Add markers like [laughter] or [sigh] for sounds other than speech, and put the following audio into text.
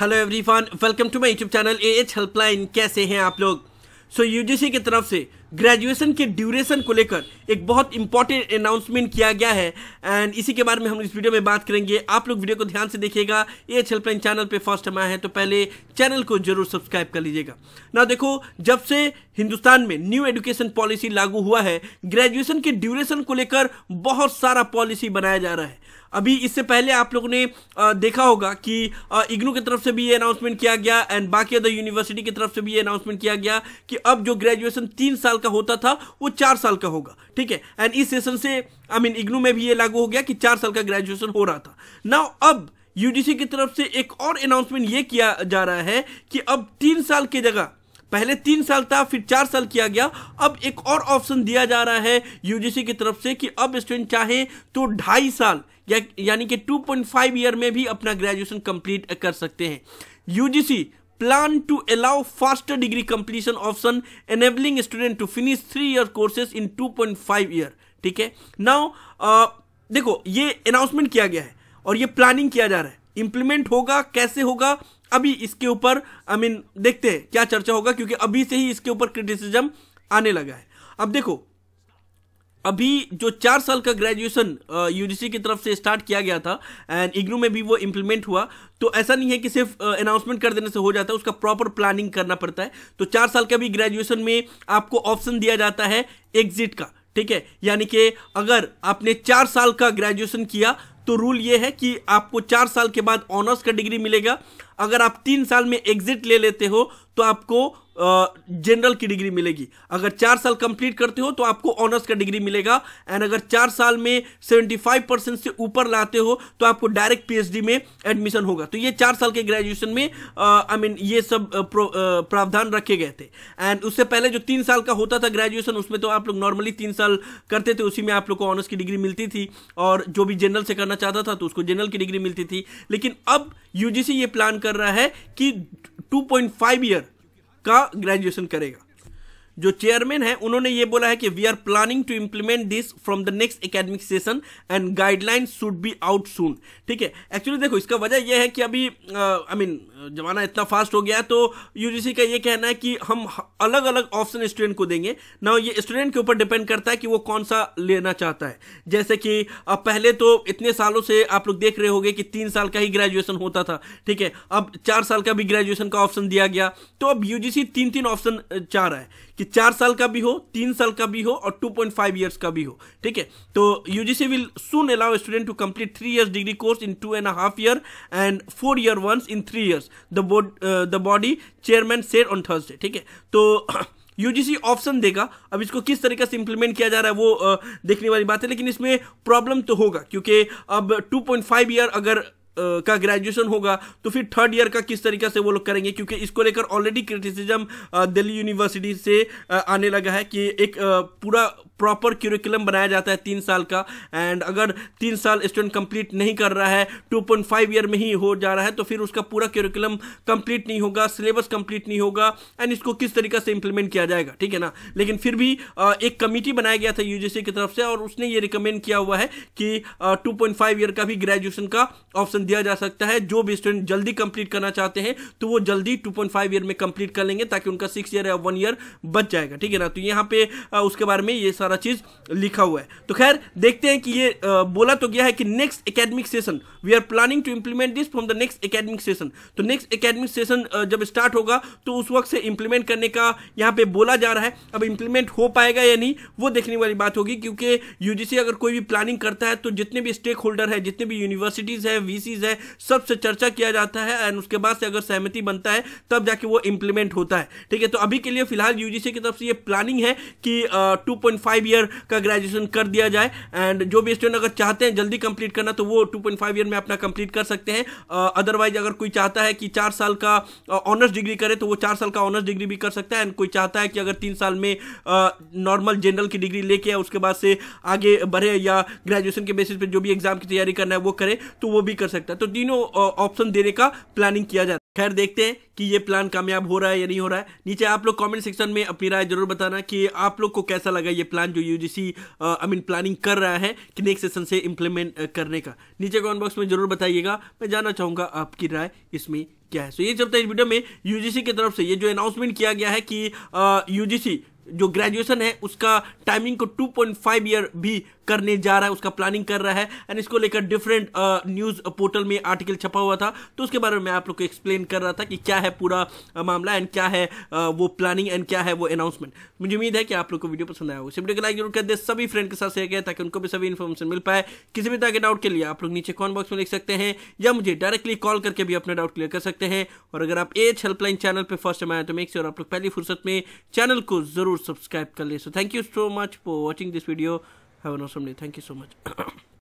Hello everyone welcome to my YouTube channel A H helpline कैसे हैं आप लोग सो so, यूजीसी की तरफ से ग्रेजुएशन के ड्यूरेशन को लेकर एक बहुत इंपॉर्टेंट अनाउंसमेंट किया गया है एंड इसी के बारे में हम इस वीडियो में बात करेंगे आप लोग वीडियो को ध्यान से देखिएगा ए एच हेल्पलाइन चैनल पे फर्स्ट हम आए हैं तो पहले चैनल को जरूर सब्सक्राइब कर लीजिएगा ना देखो जब से हिंदुस्तान में न्यू एजुकेशन पॉलिसी लागू हुआ है ग्रेजुएशन के ड्यूरेशन को लेकर बहुत सारा पॉलिसी बनाया जा रहा है अभी इससे पहले आप लोगों ने देखा होगा कि इग्नू की तरफ से भी ये अनाउंसमेंट किया गया एंड बाकी अदर यूनिवर्सिटी की तरफ से भी ये अनाउंसमेंट किया गया कि अब जो ग्रेजुएशन तीन साल का होता था वो चार साल का होगा ठीक है एंड इस सेशन से आई मीन इग्नू में भी ये लागू हो गया कि चार साल का ग्रेजुएशन हो रहा था नाउ अब यूजीसी की तरफ से एक और अनाउंसमेंट ये किया जा रहा है कि अब तीन साल की जगह पहले तीन साल था फिर चार साल किया गया अब एक और ऑप्शन दिया जा रहा है यूजीसी की तरफ से कि अब स्टूडेंट चाहे तो ढाई साल या यानी कि 2.5 ईयर में भी अपना ग्रेजुएशन कंप्लीट कर सकते हैं UGC plan to allow faster degree completion option enabling student to finish three year courses in two year ठीक है नाउ देखो ये अनाउंसमेंट किया गया है और ये प्लानिंग किया जा रहा है इंप्लीमेंट होगा कैसे होगा अभी इसके ऊपर आई मीन देखते हैं क्या चर्चा होगा क्योंकि अभी से ही इसके ऊपर क्रिटिसिज्म आने लगा है अब देखो अभी जो चार साल का ग्रेजुएशन यूजीसी की तरफ से स्टार्ट किया गया था एंड इग्नू में भी वो इम्प्लीमेंट हुआ तो ऐसा नहीं है कि सिर्फ अनाउंसमेंट कर देने से हो जाता है उसका प्रॉपर प्लानिंग करना पड़ता है तो चार साल का भी ग्रेजुएशन में आपको ऑप्शन दिया जाता है एग्जिट का ठीक है यानी कि अगर आपने चार साल का ग्रेजुएशन किया तो रूल ये है कि आपको चार साल के बाद ऑनर्स का डिग्री मिलेगा अगर आप तीन साल में एग्जिट ले लेते हो तो आपको जनरल की डिग्री मिलेगी अगर चार साल कंप्लीट करते हो तो आपको ऑनर्स का डिग्री मिलेगा एंड अगर चार साल में 75 परसेंट से ऊपर लाते हो तो आपको डायरेक्ट पीएचडी में एडमिशन होगा तो ये चार साल के ग्रेजुएशन में आई मीन I mean, ये सब प्रावधान रखे गए थे एंड उससे पहले जो तीन साल का होता था ग्रेजुएशन उसमें तो आप लोग नॉर्मली तीन साल करते थे उसी में आप लोग को ऑनर्स की डिग्री मिलती थी और जो भी जनरल से करना करना चाहता था तो उसको जनरल की डिग्री मिलती थी लेकिन अब यूजीसी ये प्लान कर रहा है कि 2.5 ईयर का ग्रेजुएशन करेगा जो चेयरमैन है उन्होंने ये बोला है कि we are planning to implement this from the next academic session and guidelines should be out soon ठीक है एक्चुअली देखो इसका वजह यह है कि अभी आई मीन जमाना इतना फास्ट हो गया तो यूजीसी का ये कहना है कि हम अलग अलग ऑप्शन स्टूडेंट को देंगे ना ये स्टूडेंट के ऊपर डिपेंड करता है कि वो कौन सा लेना चाहता है जैसे कि अब पहले तो इतने सालों से आप लोग देख रहे होंगे कि तीन साल का ही ग्रेजुएशन होता था ठीक है अब चार साल का भी ग्रेजुएशन का ऑप्शन दिया गया तो अब यूजीसी तीन तीन ऑप्शन चाह रहा है कि कि चार साल का भी हो तीन साल का भी हो और 2.5 पॉइंट ईयर्स का भी हो ठीक है तो UGC will soon allow student to complete three years degree course in two and half year and four year ones in three years the board the body chairman said on Thursday ठीक है तो UGC [clears throat] option देगा अब इसको किस तरीके से implement किया जा रहा है वो uh, देखने वाली बात है लेकिन इसमें प्रॉब्लम तो होगा क्योंकि अब 2.5 ईयर अगर का ग्रेजुएशन होगा तो फिर थर्ड ईयर का किस तरीके से वो लोग करेंगे क्योंकि इसको लेकर ऑलरेडी क्रिटिसिज्म दिल्ली यूनिवर्सिटी से आने लगा है कि एक पूरा प्रॉपर क्यूरिकुलम बनाया जाता है तीन साल का एंड अगर तीन साल स्टूडेंट कंप्लीट नहीं कर रहा है टू पॉइंट फाइव ईयर में ही हो जा रहा है तो फिर उसका पूरा क्यूरिकुलम कंप्लीट नहीं होगा सिलेबस कंप्लीट नहीं होगा एंड इसको किस तरीके से इंप्लीमेंट किया जाएगा ठीक है ना लेकिन फिर भी एक कमेटी बनाया गया था यूजीसी की तरफ से और उसने ये रिकमेंड किया हुआ है कि टू ईयर का भी ग्रेजुएशन का ऑप्शन ऑप्शन दिया जा सकता है जो भी स्टूडेंट जल्दी कंप्लीट करना चाहते हैं तो वो जल्दी 2.5 ईयर में कंप्लीट कर लेंगे ताकि उनका सिक्स ईयर या वन ईयर बच जाएगा ठीक है ना तो यहाँ पे उसके बारे में ये सारा चीज़ लिखा हुआ है तो खैर देखते हैं कि ये बोला तो गया है कि next academic session we are planning to implement this from the next academic session तो नेक्स्ट अकेडमिक सेशन जब स्टार्ट होगा तो उस वक्त से इम्प्लीमेंट करने का यहाँ पे बोला जा रहा है अब इम्प्लीमेंट हो पाएगा या नहीं वो देखने वाली बात होगी क्योंकि यूजीसी अगर कोई भी प्लानिंग करता है तो जितने भी स्टेक होल्डर है जितने भी यूनिवर्सिटीज़ है वी चीज़ है सबसे चर्चा किया जाता है एंड उसके बाद से अगर सहमति बनता है तब जाके वो इंप्लीमेंट होता है ठीक है तो अभी के लिए फिलहाल यूजीसी की तरफ से ये प्लानिंग है कि टू पॉइंट फाइव ईयर का ग्रेजुएशन कर दिया जाए एंड जो भी स्टूडेंट अगर चाहते हैं जल्दी कंप्लीट करना तो वो टू पॉइंट फाइव ईयर में अपना कंप्लीट कर सकते हैं अदरवाइज अगर कोई चाहता है कि चार साल का ऑनर्स डिग्री करे तो वो चार साल का ऑनर्स डिग्री भी कर सकता है एंड कोई चाहता है कि अगर तीन साल में नॉर्मल जनरल की डिग्री लेके उसके बाद से आगे बढ़े या ग्रेजुएशन के बेसिस पे जो भी एग्जाम की तैयारी करना है वो करे तो वो भी कर सकते सकता है तो तीनों ऑप्शन देने का प्लानिंग किया जाता है खैर देखते हैं कि ये प्लान कामयाब हो रहा है या नहीं हो रहा है नीचे आप लोग कमेंट सेक्शन में अपनी राय जरूर बताना कि आप लोग को कैसा लगा ये प्लान जो यूजीसी आई मीन प्लानिंग कर रहा है कि नेक्स्ट सेशन से इम्प्लीमेंट करने का नीचे कॉमेंट बॉक्स में जरूर बताइएगा मैं जानना चाहूँगा आपकी राय इसमें क्या है सो so, ये जब है इस वीडियो में यूजीसी की तरफ से ये जो अनाउंसमेंट किया गया है कि यूजीसी जो ग्रेजुएशन है उसका टाइमिंग को 2.5 ईयर भी करने जा रहा है उसका प्लानिंग कर रहा है एंड इसको लेकर डिफरेंट न्यूज पोर्टल में आर्टिकल छपा हुआ था तो उसके बारे में मैं आप लोग को एक्सप्लेन कर रहा था कि क्या है पूरा uh, मामला एंड uh, क्या है वो प्लानिंग एंड क्या है वो अनाउंसमेंट मुझे उम्मीद है कि आप लोग को वीडियो पसंद आया हो वीडियो को लाइक जरूर कर दे सभी फ्रेंड के साथ शेयर करें ताकि उनको भी सभी इन्फॉर्मेशन मिल पाए किसी भी तरह के डाउट के लिए आप लोग नीचे कॉन बॉक्स में लिख सकते हैं या मुझे डायरेक्टली कॉल करके भी अपना डाउट क्लियर कर सकते हैं और अगर आप एच हेल्पलाइन चैनल पर फर्स्ट टाइम आए तो मेक श्योर आप लोग पहली फुर्सत में चैनल को जरूर सब्सक्राइब कर ले so thank you so much for watching this video Have an awesome day. Thank you so much. [coughs]